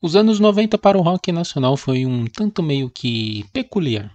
Os anos 90 para o rock nacional foi um tanto meio que peculiar.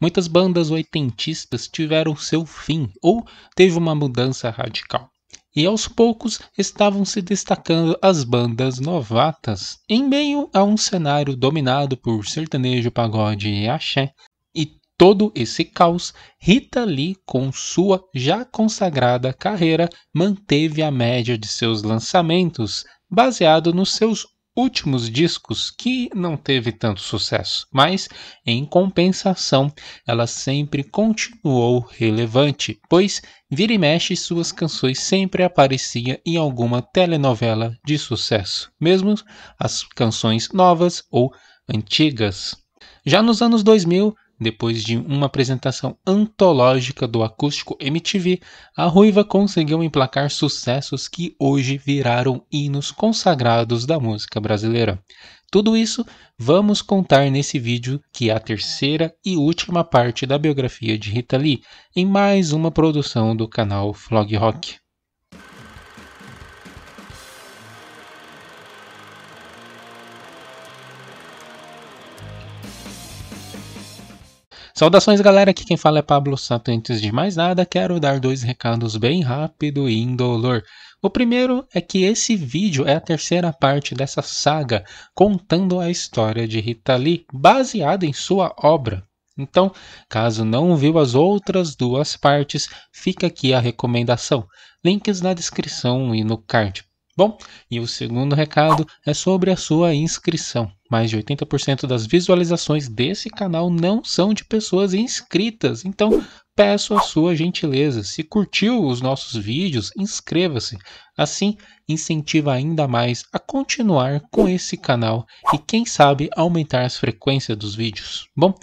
Muitas bandas oitentistas tiveram seu fim ou teve uma mudança radical. E aos poucos estavam se destacando as bandas novatas em meio a um cenário dominado por sertanejo, pagode e axé. E todo esse caos, Rita Lee, com sua já consagrada carreira, manteve a média de seus lançamentos, baseado nos seus últimos discos que não teve tanto sucesso, mas em compensação ela sempre continuou relevante, pois vira e mexe suas canções sempre aparecia em alguma telenovela de sucesso, mesmo as canções novas ou antigas. Já nos anos 2000, depois de uma apresentação antológica do acústico MTV, a Ruiva conseguiu emplacar sucessos que hoje viraram hinos consagrados da música brasileira. Tudo isso vamos contar nesse vídeo, que é a terceira e última parte da biografia de Rita Lee, em mais uma produção do canal Flog Rock. Saudações galera, aqui quem fala é Pablo Santo. Antes de mais nada, quero dar dois recados bem rápido e indolor. O primeiro é que esse vídeo é a terceira parte dessa saga contando a história de Rita Lee, baseada em sua obra. Então, caso não viu as outras duas partes, fica aqui a recomendação. Links na descrição e no card. Bom, e o segundo recado é sobre a sua inscrição. Mais de 80% das visualizações desse canal não são de pessoas inscritas, então peço a sua gentileza. Se curtiu os nossos vídeos, inscreva-se. Assim, incentiva ainda mais a continuar com esse canal e, quem sabe, aumentar as frequências dos vídeos. Bom,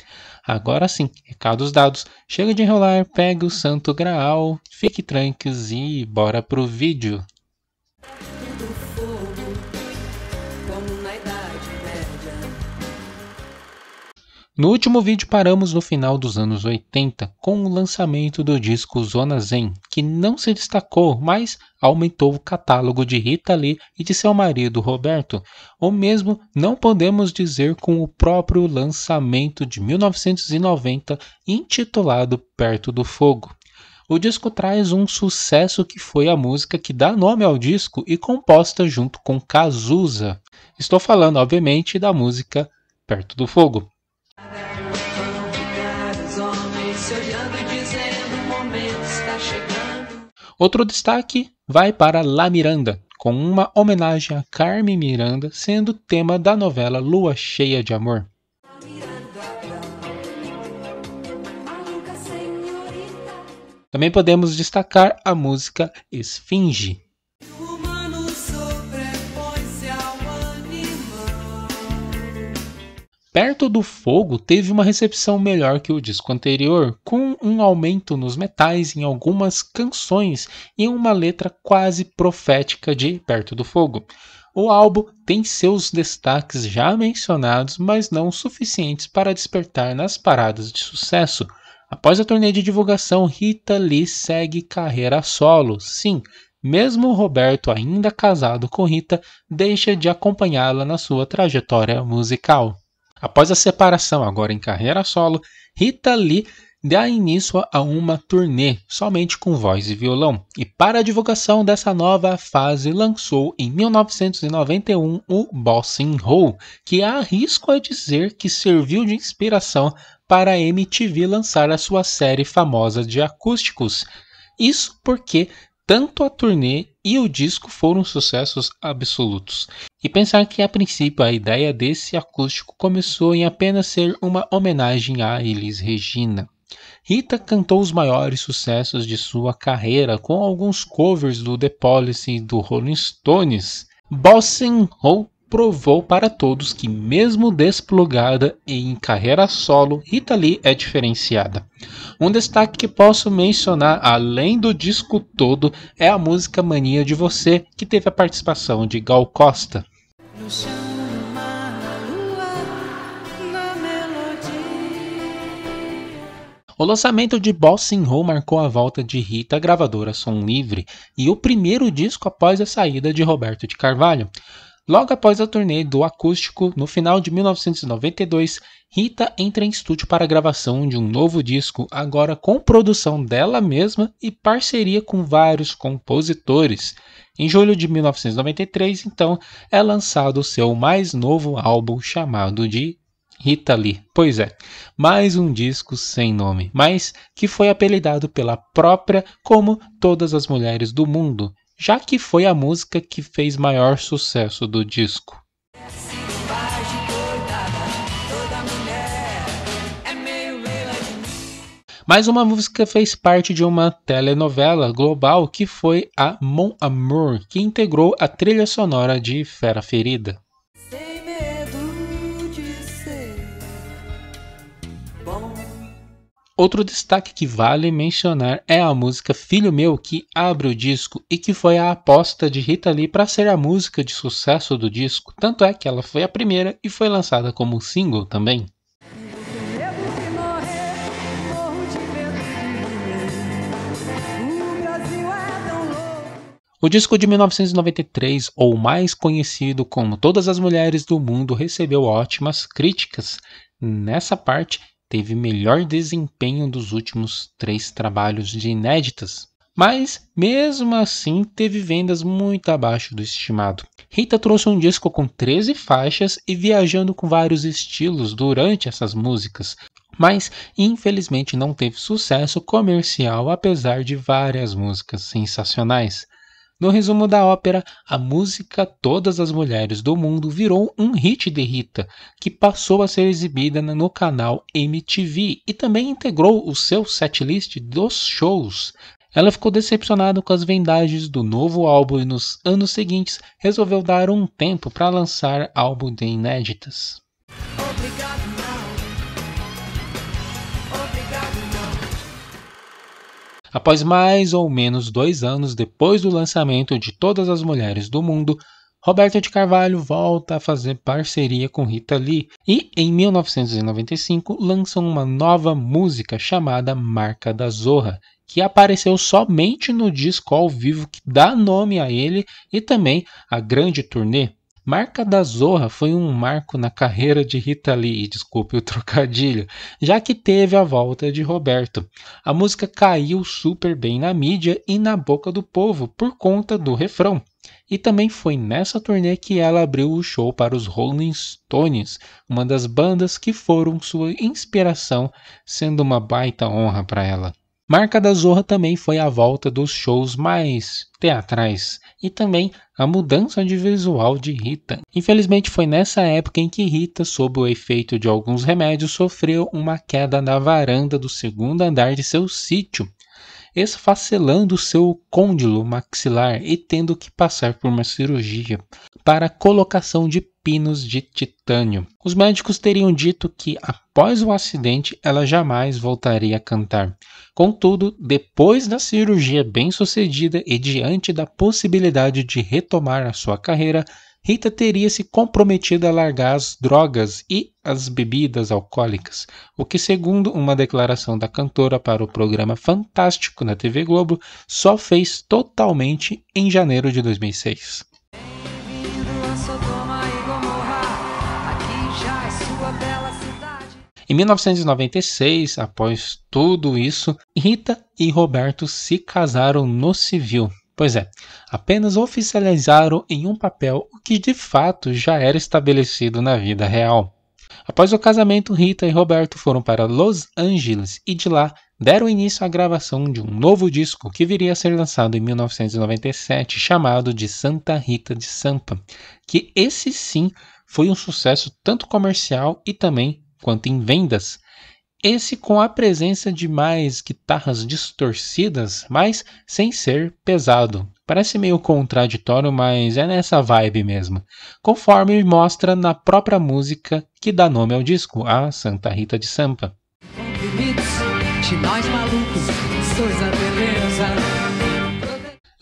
agora sim, recados dados. Chega de enrolar, pegue o santo graal, fique tranques e bora pro vídeo na Idade Média. No último vídeo paramos no final dos anos 80 com o lançamento do disco Zona Zen, que não se destacou, mas aumentou o catálogo de Rita Lee e de seu marido Roberto, ou mesmo não podemos dizer com o próprio lançamento de 1990 intitulado Perto do Fogo. O disco traz um sucesso que foi a música que dá nome ao disco e composta junto com Cazuza. Estou falando, obviamente, da música Perto do Fogo. Outro destaque vai para La Miranda, com uma homenagem a Carmen Miranda, sendo tema da novela Lua Cheia de Amor. Também podemos destacar a música Esfinge. Perto do Fogo teve uma recepção melhor que o disco anterior, com um aumento nos metais em algumas canções e uma letra quase profética de Perto do Fogo. O álbum tem seus destaques já mencionados, mas não suficientes para despertar nas paradas de sucesso. Após a turnê de divulgação, Rita Lee segue carreira solo. Sim, mesmo Roberto, ainda casado com Rita, deixa de acompanhá-la na sua trajetória musical. Após a separação, agora em carreira solo, Rita Lee dá início a uma turnê somente com voz e violão. E para a divulgação dessa nova fase, lançou em 1991 o Bossing Roll, que arrisco a dizer que serviu de inspiração para a MTV lançar a sua série famosa de acústicos. Isso porque tanto a turnê e o disco foram sucessos absolutos. E pensar que a princípio a ideia desse acústico começou em apenas ser uma homenagem a Elis Regina. Rita cantou os maiores sucessos de sua carreira com alguns covers do The Policy e do Rolling Stones. Bossing provou para todos que, mesmo desplugada e em carreira solo, Rita Lee é diferenciada. Um destaque que posso mencionar, além do disco todo, é a música Mania de Você, que teve a participação de Gal Costa. O lançamento de Bossing Ho marcou a volta de Rita à gravadora Som Livre e o primeiro disco após a saída de Roberto de Carvalho. Logo após a turnê do acústico, no final de 1992, Rita entra em estúdio para a gravação de um novo disco, agora com produção dela mesma e parceria com vários compositores. Em julho de 1993, então, é lançado o seu mais novo álbum chamado de Rita Lee. Pois é, mais um disco sem nome, mas que foi apelidado pela própria como todas as mulheres do mundo já que foi a música que fez maior sucesso do disco. Mais uma música fez parte de uma telenovela global que foi a Mon Amour, que integrou a trilha sonora de Fera Ferida. Outro destaque que vale mencionar é a música Filho Meu, que abre o disco e que foi a aposta de Rita Lee para ser a música de sucesso do disco, tanto é que ela foi a primeira e foi lançada como single também. O disco de 1993, ou mais conhecido como Todas as Mulheres do Mundo, recebeu ótimas críticas. Nessa parte, teve melhor desempenho dos últimos três trabalhos de inéditas, mas mesmo assim teve vendas muito abaixo do estimado. Rita trouxe um disco com 13 faixas e viajando com vários estilos durante essas músicas, mas infelizmente não teve sucesso comercial apesar de várias músicas sensacionais. No resumo da ópera, a música Todas as Mulheres do Mundo virou um hit de Rita, que passou a ser exibida no canal MTV e também integrou o seu setlist dos shows. Ela ficou decepcionada com as vendagens do novo álbum e nos anos seguintes resolveu dar um tempo para lançar álbum de inéditas. Após mais ou menos dois anos depois do lançamento de Todas as Mulheres do Mundo, Roberta de Carvalho volta a fazer parceria com Rita Lee e, em 1995, lançam uma nova música chamada Marca da Zorra, que apareceu somente no disco ao vivo que dá nome a ele e também a grande turnê Marca da Zorra foi um marco na carreira de Rita Lee, desculpe o trocadilho, já que teve a volta de Roberto. A música caiu super bem na mídia e na boca do povo por conta do refrão. E também foi nessa turnê que ela abriu o show para os Rolling Stones, uma das bandas que foram sua inspiração, sendo uma baita honra para ela. Marca da Zorra também foi a volta dos shows mais teatrais e também a mudança de visual de Rita. Infelizmente, foi nessa época em que Rita, sob o efeito de alguns remédios, sofreu uma queda na varanda do segundo andar de seu sítio esfacelando seu côndilo maxilar e tendo que passar por uma cirurgia para colocação de pinos de titânio. Os médicos teriam dito que após o acidente ela jamais voltaria a cantar. Contudo, depois da cirurgia bem-sucedida e diante da possibilidade de retomar a sua carreira, Rita teria se comprometido a largar as drogas e as bebidas alcoólicas, o que, segundo uma declaração da cantora para o programa Fantástico na TV Globo, só fez totalmente em janeiro de 2006. Em 1996, após tudo isso, Rita e Roberto se casaram no civil, Pois é, apenas oficializaram em um papel o que de fato já era estabelecido na vida real. Após o casamento, Rita e Roberto foram para Los Angeles e de lá deram início à gravação de um novo disco que viria a ser lançado em 1997, chamado de Santa Rita de Sampa, que esse sim foi um sucesso tanto comercial e também quanto em vendas, esse com a presença de mais guitarras distorcidas, mas sem ser pesado. Parece meio contraditório, mas é nessa vibe mesmo. Conforme mostra na própria música que dá nome ao disco, a Santa Rita de Sampa. de nós malucos, sois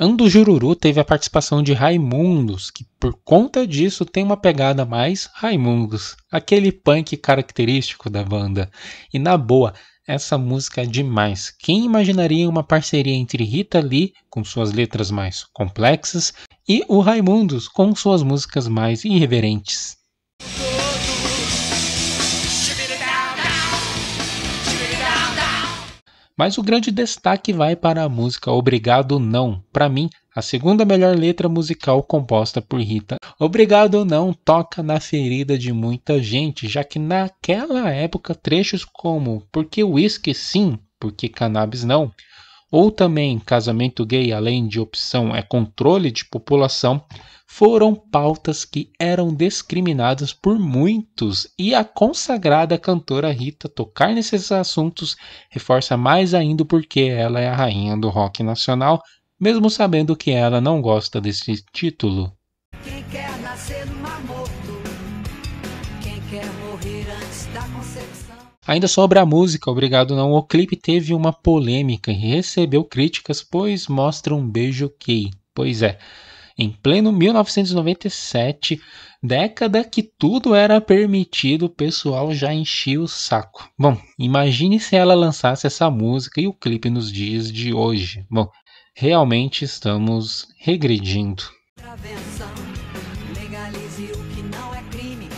Ando Jururu teve a participação de Raimundos, que por conta disso tem uma pegada mais Raimundos, aquele punk característico da banda. E na boa, essa música é demais. Quem imaginaria uma parceria entre Rita Lee, com suas letras mais complexas, e o Raimundos, com suas músicas mais irreverentes? Mas o grande destaque vai para a música Obrigado Não, para mim, a segunda melhor letra musical composta por Rita. Obrigado Não toca na ferida de muita gente, já que naquela época trechos como Porque Whisky Sim, Porque Cannabis Não ou também casamento gay além de opção é controle de população, foram pautas que eram discriminadas por muitos e a consagrada cantora Rita tocar nesses assuntos reforça mais ainda porque ela é a rainha do rock nacional, mesmo sabendo que ela não gosta desse título. Ainda sobre a música, obrigado não, o clipe teve uma polêmica e recebeu críticas, pois mostra um beijo gay. Pois é, em pleno 1997, década que tudo era permitido, o pessoal já enchia o saco. Bom, imagine se ela lançasse essa música e o clipe nos dias de hoje. Bom, realmente estamos regredindo. Prevenção, legalize o que não é crime.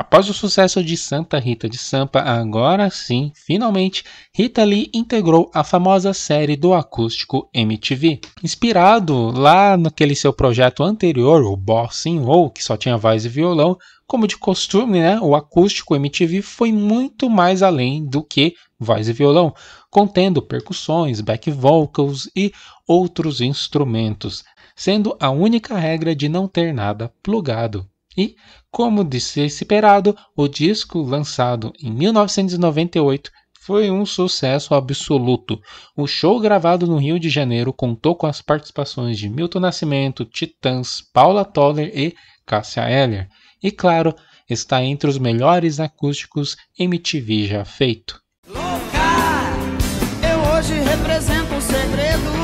Após o sucesso de Santa Rita de Sampa, agora sim, finalmente, Rita Lee integrou a famosa série do acústico MTV. Inspirado lá naquele seu projeto anterior, o Bossing Roll, que só tinha voz e violão, como de costume, né, o acústico MTV foi muito mais além do que voz e violão, contendo percussões, back vocals e outros instrumentos, sendo a única regra de não ter nada plugado. E, como de ser esperado, o disco lançado em 1998 foi um sucesso absoluto. O show gravado no Rio de Janeiro contou com as participações de Milton Nascimento, Titãs, Paula Toller e Cássia Eller. E claro, está entre os melhores acústicos MTV já feito. Louca, eu hoje represento segredo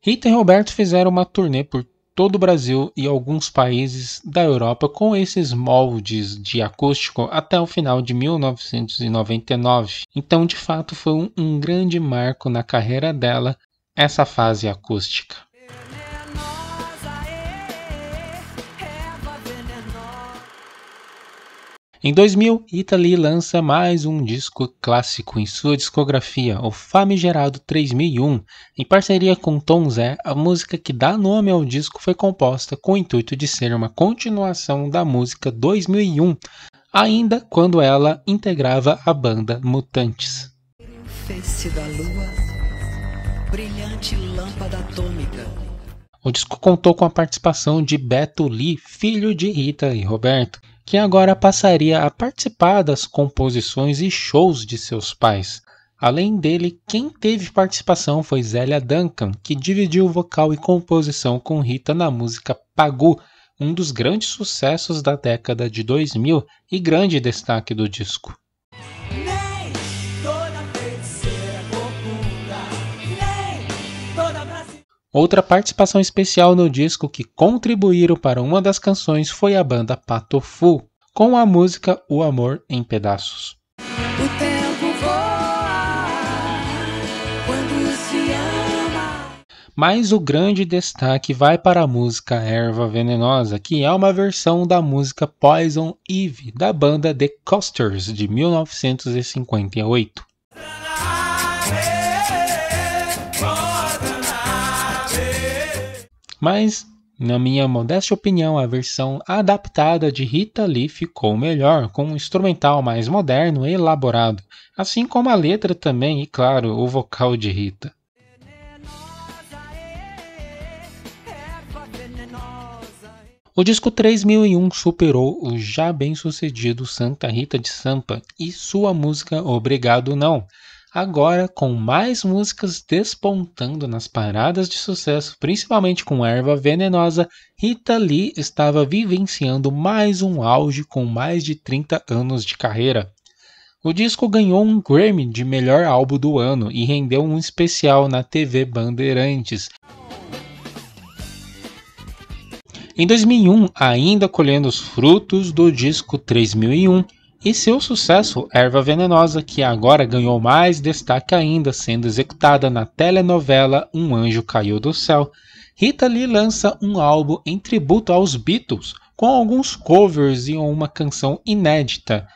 Rita e Roberto fizeram uma turnê por todo o Brasil e alguns países da Europa com esses moldes de acústico até o final de 1999. Então, de fato, foi um, um grande marco na carreira dela essa fase acústica. Em 2000, Italy lança mais um disco clássico em sua discografia, o famigerado 3001. Em parceria com Tom Zé, a música que dá nome ao disco foi composta com o intuito de ser uma continuação da música 2001, ainda quando ela integrava a banda Mutantes. da lua, brilhante lâmpada atômica. O disco contou com a participação de Beto Lee, filho de Rita e Roberto que agora passaria a participar das composições e shows de seus pais. Além dele, quem teve participação foi Zélia Duncan, que dividiu vocal e composição com Rita na música Pagu, um dos grandes sucessos da década de 2000 e grande destaque do disco. Outra participação especial no disco que contribuíram para uma das canções foi a banda Fu, com a música O Amor em Pedaços. Mas o grande destaque vai para a música Erva Venenosa, que é uma versão da música Poison Eve, da banda The Coasters, de 1958. Mas, na minha modesta opinião, a versão adaptada de Rita Lee ficou melhor, com um instrumental mais moderno e elaborado, assim como a letra também e, claro, o vocal de Rita. O disco 3001 superou o já bem-sucedido Santa Rita de Sampa e sua música Obrigado Não, agora com mais músicas despontando nas paradas de sucesso, principalmente com Erva Venenosa, Rita Lee estava vivenciando mais um auge com mais de 30 anos de carreira. O disco ganhou um Grammy de melhor álbum do ano e rendeu um especial na TV Bandeirantes. Em 2001, ainda colhendo os frutos do disco 3001, e seu sucesso Erva Venenosa, que agora ganhou mais destaque ainda, sendo executada na telenovela Um Anjo Caiu do Céu. Rita Lee lança um álbum em tributo aos Beatles, com alguns covers e uma canção inédita,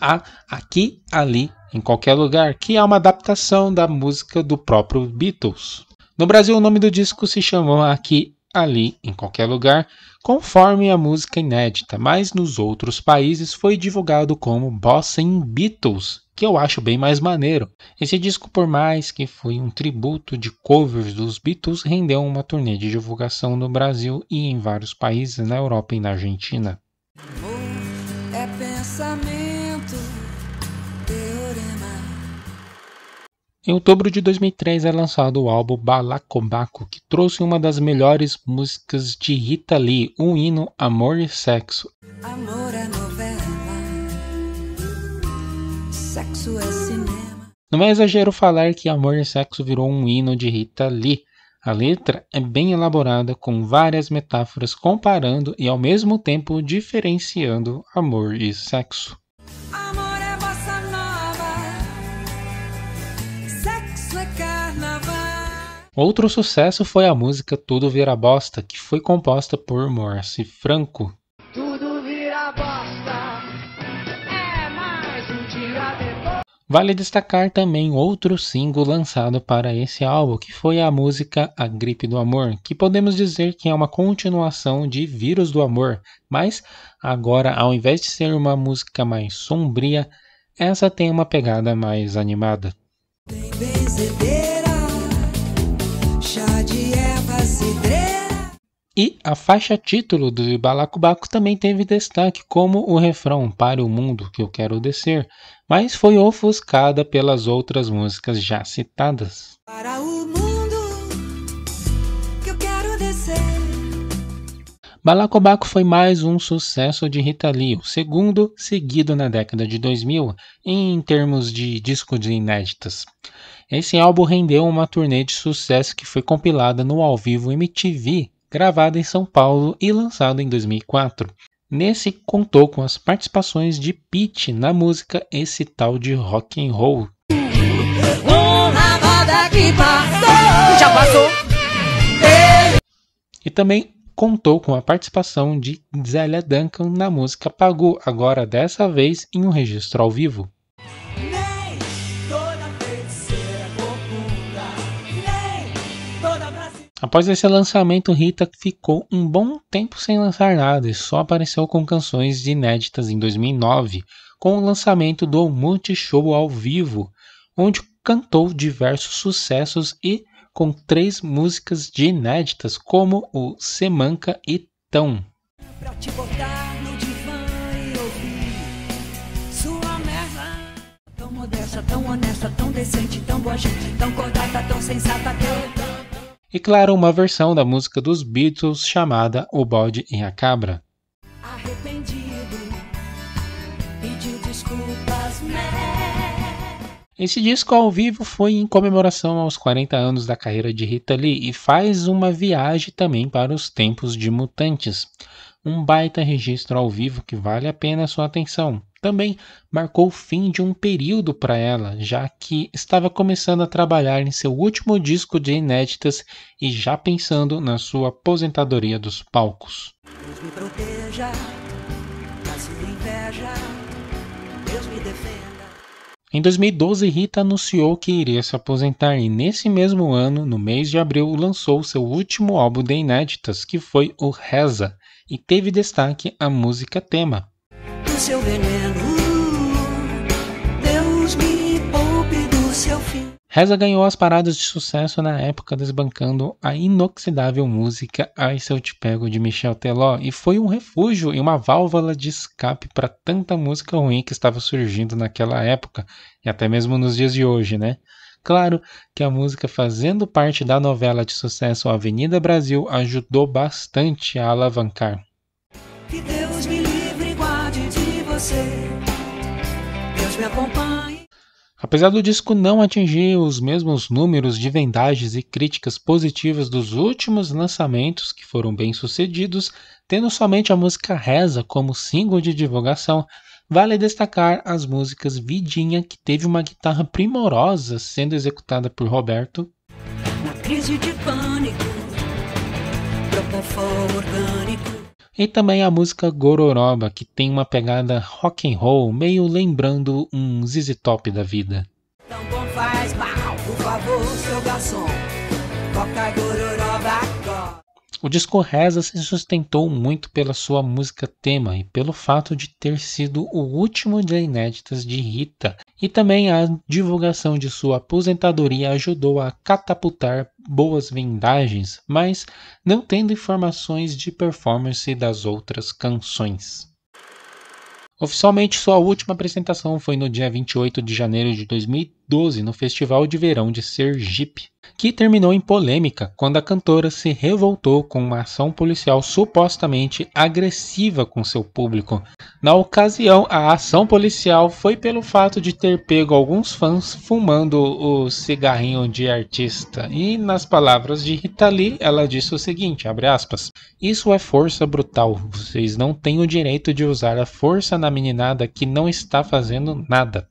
a Aqui, Ali, em Qualquer Lugar, que é uma adaptação da música do próprio Beatles. No Brasil, o nome do disco se chamou Aqui, Ali, em Qualquer Lugar, conforme a música inédita, mas nos outros países foi divulgado como Bossa Beatles, que eu acho bem mais maneiro. Esse disco, por mais que foi um tributo de covers dos Beatles, rendeu uma turnê de divulgação no Brasil e em vários países, na Europa e na Argentina. É Em outubro de 2003 é lançado o álbum Balacobaco, que trouxe uma das melhores músicas de Rita Lee, um hino Amor e Sexo. Amor é novela, sexo é cinema. Não é exagero falar que Amor e Sexo virou um hino de Rita Lee. A letra é bem elaborada, com várias metáforas comparando e ao mesmo tempo diferenciando amor e sexo. Amor Outro sucesso foi a música Tudo Vira Bosta, que foi composta por Morse Franco. Tudo vira bosta, é mais um dia vale destacar também outro single lançado para esse álbum, que foi a música A Gripe do Amor, que podemos dizer que é uma continuação de Vírus do Amor, mas agora, ao invés de ser uma música mais sombria, essa tem uma pegada mais animada. Tem E a faixa título do Balacobaco também teve destaque como o refrão Para o Mundo que Eu Quero Descer, mas foi ofuscada pelas outras músicas já citadas. Para o mundo que eu quero descer. Balacobaco foi mais um sucesso de Rita Lee, o segundo seguido na década de 2000 em termos de disco de inéditas. Esse álbum rendeu uma turnê de sucesso que foi compilada no ao vivo MTV gravado em São Paulo e lançado em 2004. Nesse contou com as participações de Pete na música Esse Tal de Rock and Roll. Uma que passou, já passou. E também contou com a participação de Zélia Duncan na música Pagu, agora dessa vez em um registro ao vivo. Após esse lançamento, Rita ficou um bom tempo sem lançar nada e só apareceu com canções inéditas em 2009, com o lançamento do Multishow ao vivo, onde cantou diversos sucessos e com três músicas de inéditas, como o Semanca e Tão. Tão honesta, tão decente, tão boa gente, tão cordata, tão sensata, tão e, claro, uma versão da música dos Beatles chamada O Bode e a Cabra. Né? Esse disco ao vivo foi em comemoração aos 40 anos da carreira de Rita Lee e faz uma viagem também para os tempos de Mutantes. Um baita registro ao vivo que vale a pena a sua atenção também marcou o fim de um período para ela, já que estava começando a trabalhar em seu último disco de inéditas e já pensando na sua aposentadoria dos palcos. Deus me proteja, inveja, Deus me defenda. Em 2012, Rita anunciou que iria se aposentar e nesse mesmo ano, no mês de abril, lançou seu último álbum de inéditas, que foi o Reza, e teve destaque a música tema do seu veneno. Deus me poupe do seu fim. Reza ganhou as paradas de sucesso na época desbancando a inoxidável música Ai Se Eu Te Pego de Michel Teló e foi um refúgio e uma válvula de escape para tanta música ruim que estava surgindo naquela época e até mesmo nos dias de hoje, né? Claro que a música fazendo parte da novela de sucesso Avenida Brasil ajudou bastante a alavancar você. Deus me acompanhe. Apesar do disco não atingir os mesmos números de vendagens e críticas positivas dos últimos lançamentos que foram bem sucedidos, tendo somente a música Reza como single de divulgação, Vale destacar as músicas Vidinha, que teve uma guitarra primorosa sendo executada por Roberto. Uma crise de pânico, e também a música Gororoba, que tem uma pegada rock and roll, meio lembrando um ZZ Top da vida. bom então faz mal, por favor, seu garçom. O disco Reza se sustentou muito pela sua música tema e pelo fato de ter sido o último de inéditas de Rita, e também a divulgação de sua aposentadoria ajudou a catapultar boas vendagens, mas não tendo informações de performance das outras canções. Oficialmente, sua última apresentação foi no dia 28 de janeiro de 2013 2012 no Festival de Verão de Sergipe, que terminou em polêmica quando a cantora se revoltou com uma ação policial supostamente agressiva com seu público. Na ocasião, a ação policial foi pelo fato de ter pego alguns fãs fumando o cigarrinho de artista. E nas palavras de Rita Lee, ela disse o seguinte, aspas, Isso é força brutal. Vocês não têm o direito de usar a força na meninada que não está fazendo nada.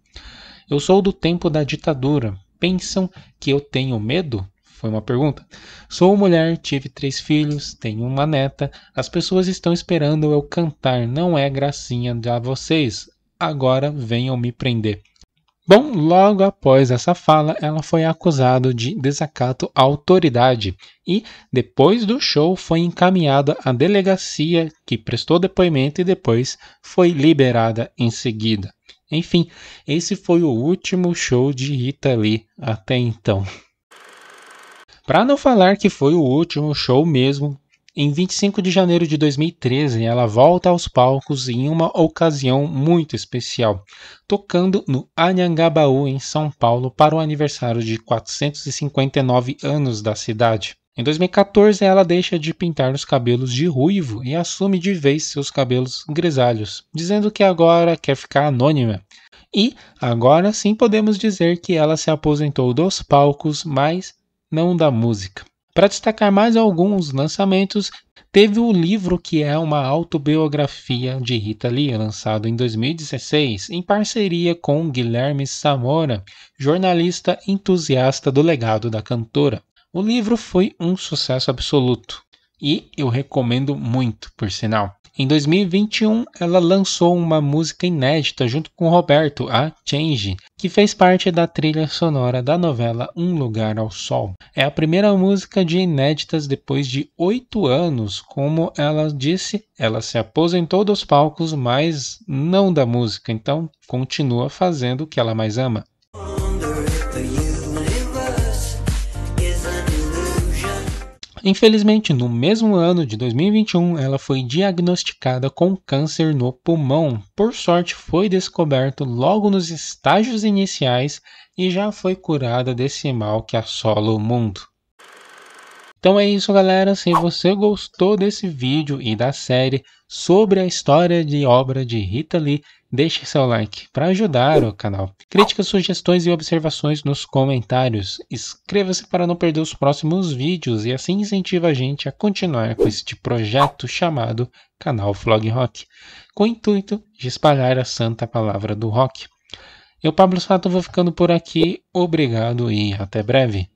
Eu sou do tempo da ditadura. Pensam que eu tenho medo? Foi uma pergunta. Sou mulher, tive três filhos, tenho uma neta. As pessoas estão esperando eu cantar. Não é gracinha de vocês. Agora venham me prender. Bom, logo após essa fala, ela foi acusada de desacato à autoridade e, depois do show, foi encaminhada à delegacia que prestou depoimento e depois foi liberada em seguida. Enfim, esse foi o último show de Rita Lee até então. Para não falar que foi o último show mesmo, em 25 de janeiro de 2013 ela volta aos palcos em uma ocasião muito especial, tocando no Anhangabaú, em São Paulo, para o aniversário de 459 anos da cidade. Em 2014, ela deixa de pintar os cabelos de ruivo e assume de vez seus cabelos grisalhos, dizendo que agora quer ficar anônima. E agora sim podemos dizer que ela se aposentou dos palcos, mas não da música. Para destacar mais alguns lançamentos, teve o livro que é uma autobiografia de Rita Lee, lançado em 2016, em parceria com Guilherme Samora, jornalista entusiasta do legado da cantora. O livro foi um sucesso absoluto e eu recomendo muito, por sinal. Em 2021, ela lançou uma música inédita junto com Roberto, a Change, que fez parte da trilha sonora da novela Um Lugar ao Sol. É a primeira música de inéditas depois de oito anos. Como ela disse, ela se aposentou dos palcos, mas não da música, então continua fazendo o que ela mais ama. Infelizmente, no mesmo ano de 2021, ela foi diagnosticada com câncer no pulmão. Por sorte, foi descoberto logo nos estágios iniciais e já foi curada desse mal que assola o mundo. Então é isso, galera. Se você gostou desse vídeo e da série sobre a história de obra de Rita Lee, Deixe seu like para ajudar o canal. Críticas, sugestões e observações nos comentários. Inscreva-se para não perder os próximos vídeos e assim incentiva a gente a continuar com este projeto chamado Canal Flog Rock, com o intuito de espalhar a santa palavra do rock. Eu, Pablo Sato, vou ficando por aqui. Obrigado e até breve.